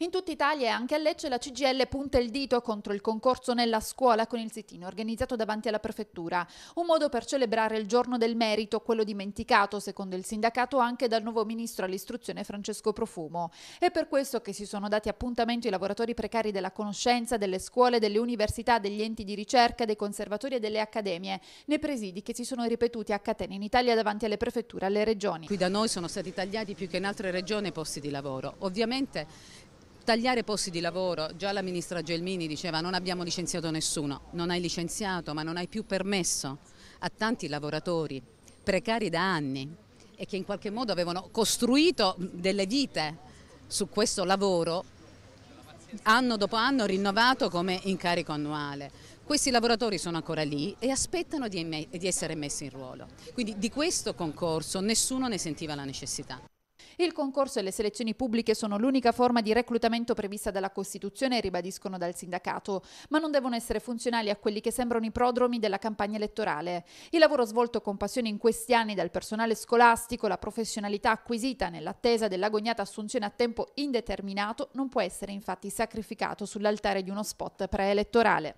In tutta Italia e anche a Lecce la CGL punta il dito contro il concorso nella scuola con il sit-in organizzato davanti alla prefettura. Un modo per celebrare il giorno del merito, quello dimenticato secondo il sindacato anche dal nuovo ministro all'istruzione Francesco Profumo. È per questo che si sono dati appuntamento i lavoratori precari della conoscenza, delle scuole, delle università, degli enti di ricerca, dei conservatori e delle accademie, nei presidi che si sono ripetuti a catena in Italia davanti alle prefetture, alle regioni. Qui da noi sono stati tagliati più che in altre regioni posti di lavoro. Ovviamente tagliare posti di lavoro, già la ministra Gelmini diceva non abbiamo licenziato nessuno, non hai licenziato ma non hai più permesso a tanti lavoratori precari da anni e che in qualche modo avevano costruito delle vite su questo lavoro anno dopo anno rinnovato come incarico annuale. Questi lavoratori sono ancora lì e aspettano di, essere messi in ruolo. Quindi di questo concorso nessuno ne sentiva la necessità. Il concorso e le selezioni pubbliche sono l'unica forma di reclutamento prevista dalla Costituzione, ribadiscono dal sindacato, ma non devono essere funzionali a quelli che sembrano i prodromi della campagna elettorale. Il lavoro svolto con passione in questi anni dal personale scolastico, la professionalità acquisita nell'attesa dell'agognata assunzione a tempo indeterminato non può essere infatti sacrificato sull'altare di uno spot preelettorale.